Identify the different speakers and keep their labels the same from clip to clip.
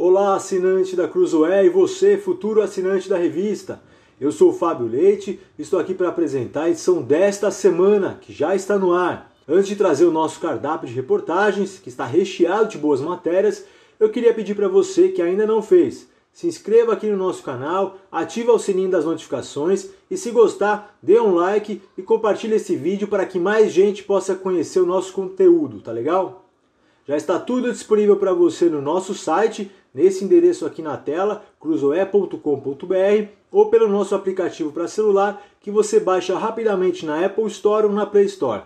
Speaker 1: Olá, assinante da Cruzoé e você, futuro assinante da revista. Eu sou o Fábio Leite, e estou aqui para apresentar a edição desta semana, que já está no ar. Antes de trazer o nosso cardápio de reportagens, que está recheado de boas matérias, eu queria pedir para você que ainda não fez, se inscreva aqui no nosso canal, ative o sininho das notificações e se gostar, dê um like e compartilhe esse vídeo para que mais gente possa conhecer o nosso conteúdo, tá legal? Já está tudo disponível para você no nosso site nesse endereço aqui na tela, cruzoé.com.br, ou pelo nosso aplicativo para celular que você baixa rapidamente na Apple Store ou na Play Store.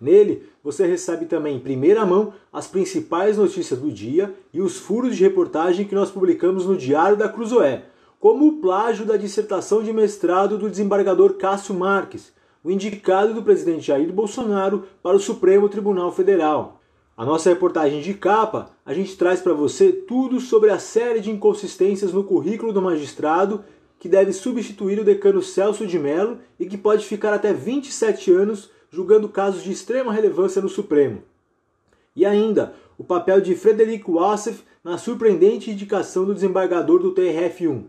Speaker 1: Nele, você recebe também em primeira mão as principais notícias do dia e os furos de reportagem que nós publicamos no Diário da Cruzoé, como o plágio da dissertação de mestrado do desembargador Cássio Marques, o indicado do presidente Jair Bolsonaro para o Supremo Tribunal Federal. A nossa reportagem de capa, a gente traz para você tudo sobre a série de inconsistências no currículo do magistrado que deve substituir o decano Celso de Mello e que pode ficar até 27 anos julgando casos de extrema relevância no Supremo. E ainda, o papel de Frederico Wassef na surpreendente indicação do desembargador do TRF1.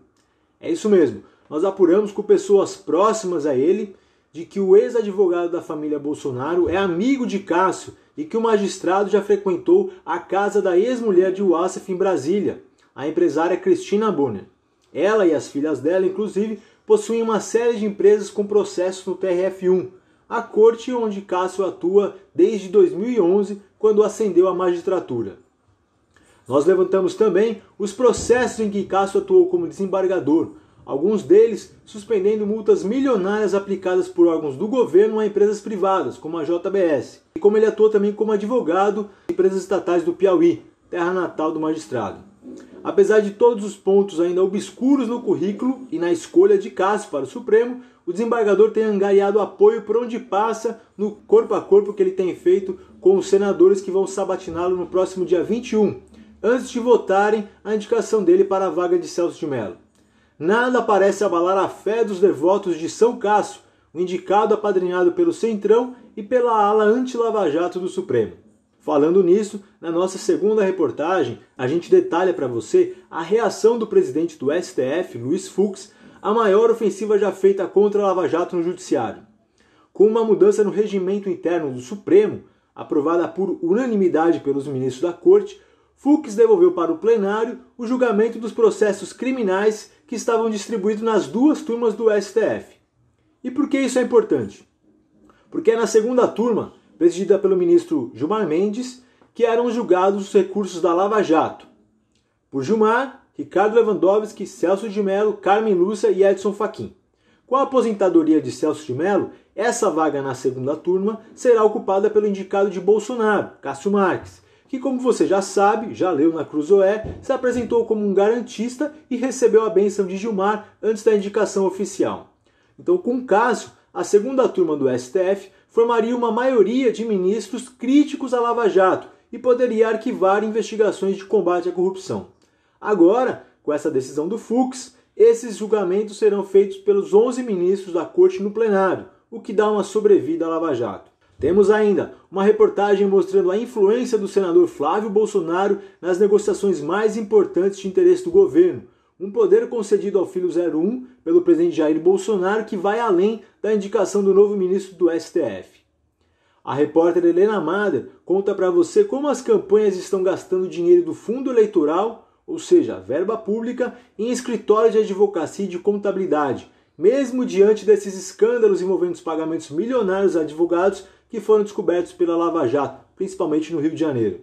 Speaker 1: É isso mesmo, nós apuramos com pessoas próximas a ele de que o ex-advogado da família Bolsonaro é amigo de Cássio e que o magistrado já frequentou a casa da ex-mulher de Wassef em Brasília, a empresária Cristina Bonner. Ela e as filhas dela, inclusive, possuem uma série de empresas com processos no TRF1, a corte onde Cássio atua desde 2011, quando ascendeu à magistratura. Nós levantamos também os processos em que Cássio atuou como desembargador, alguns deles suspendendo multas milionárias aplicadas por órgãos do governo a empresas privadas, como a JBS, e como ele atuou também como advogado em empresas estatais do Piauí, terra natal do magistrado. Apesar de todos os pontos ainda obscuros no currículo e na escolha de caso para o Supremo, o desembargador tem angariado apoio por onde passa no corpo a corpo que ele tem feito com os senadores que vão sabatiná-lo no próximo dia 21, antes de votarem a indicação dele para a vaga de Celso de Mello nada parece abalar a fé dos devotos de São Cássio, o indicado apadrinhado pelo Centrão e pela ala anti-lava-jato do Supremo. Falando nisso, na nossa segunda reportagem, a gente detalha para você a reação do presidente do STF, Luiz Fux, à maior ofensiva já feita contra a Lava Jato no Judiciário. Com uma mudança no regimento interno do Supremo, aprovada por unanimidade pelos ministros da Corte, Fux devolveu para o plenário o julgamento dos processos criminais que estavam distribuídos nas duas turmas do STF. E por que isso é importante? Porque é na segunda turma, presidida pelo ministro Gilmar Mendes, que eram julgados os recursos da Lava Jato. Por Gilmar, Ricardo Lewandowski, Celso de Mello, Carmen Lúcia e Edson Fachin. Com a aposentadoria de Celso de Mello, essa vaga na segunda turma será ocupada pelo indicado de Bolsonaro, Cássio Marques, que, como você já sabe, já leu na Cruzoé, se apresentou como um garantista e recebeu a benção de Gilmar antes da indicação oficial. Então, com o caso, a segunda turma do STF formaria uma maioria de ministros críticos à Lava Jato e poderia arquivar investigações de combate à corrupção. Agora, com essa decisão do Fux, esses julgamentos serão feitos pelos 11 ministros da corte no plenário, o que dá uma sobrevida à Lava Jato. Temos ainda uma reportagem mostrando a influência do senador Flávio Bolsonaro nas negociações mais importantes de interesse do governo. Um poder concedido ao filho 01 pelo presidente Jair Bolsonaro que vai além da indicação do novo ministro do STF. A repórter Helena Mader conta para você como as campanhas estão gastando dinheiro do fundo eleitoral, ou seja, verba pública, em escritórios de advocacia e de contabilidade, mesmo diante desses escândalos envolvendo os pagamentos milionários a advogados que foram descobertos pela Lava Jato, principalmente no Rio de Janeiro.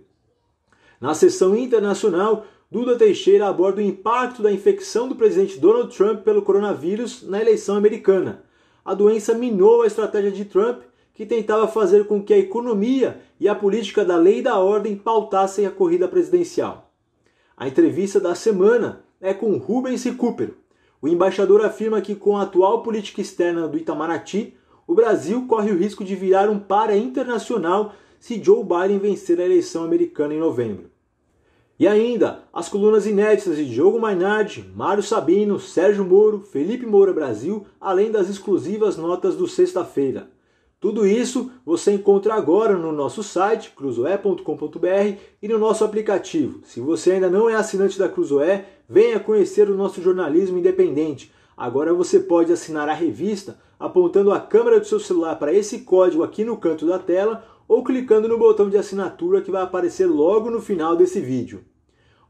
Speaker 1: Na sessão internacional, Duda Teixeira aborda o impacto da infecção do presidente Donald Trump pelo coronavírus na eleição americana. A doença minou a estratégia de Trump, que tentava fazer com que a economia e a política da lei e da ordem pautassem a corrida presidencial. A entrevista da semana é com Rubens Recupero. O embaixador afirma que, com a atual política externa do Itamaraty, o Brasil corre o risco de virar um para internacional se Joe Biden vencer a eleição americana em novembro. E ainda, as colunas inéditas de Diogo Mainardi, Mário Sabino, Sérgio Moro, Felipe Moura Brasil, além das exclusivas notas do sexta-feira. Tudo isso você encontra agora no nosso site cruzoé.com.br e no nosso aplicativo. Se você ainda não é assinante da Cruzoé, venha conhecer o nosso jornalismo independente. Agora você pode assinar a revista apontando a câmera do seu celular para esse código aqui no canto da tela ou clicando no botão de assinatura que vai aparecer logo no final desse vídeo.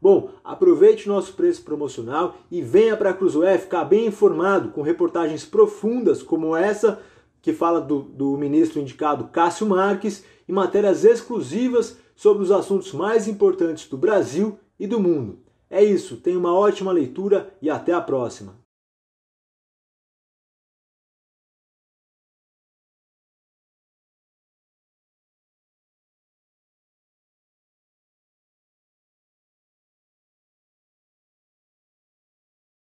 Speaker 1: Bom, aproveite o nosso preço promocional e venha para a Cruzoé ficar bem informado com reportagens profundas como essa que fala do, do ministro indicado Cássio Marques e matérias exclusivas sobre os assuntos mais importantes do Brasil e do mundo. É isso, tenha uma ótima leitura e até a próxima!